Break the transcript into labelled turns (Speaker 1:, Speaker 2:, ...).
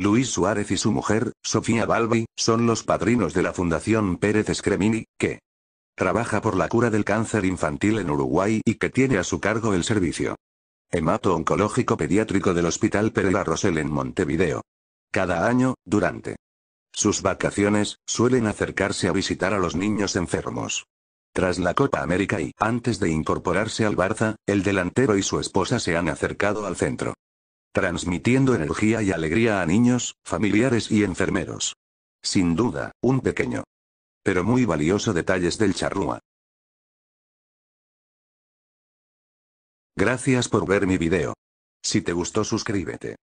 Speaker 1: Luis Suárez y su mujer, Sofía Balbi, son los padrinos de la Fundación Pérez Scremini, que trabaja por la cura del cáncer infantil en Uruguay y que tiene a su cargo el servicio hemato-oncológico pediátrico del Hospital Pereira Rosel en Montevideo. Cada año, durante sus vacaciones, suelen acercarse a visitar a los niños enfermos. Tras la Copa América y antes de incorporarse al Barça, el delantero y su esposa se han acercado al centro transmitiendo energía y alegría a niños, familiares y enfermeros. Sin duda, un pequeño,
Speaker 2: pero muy valioso detalles del charrúa.
Speaker 3: Gracias por ver mi video. Si te gustó suscríbete.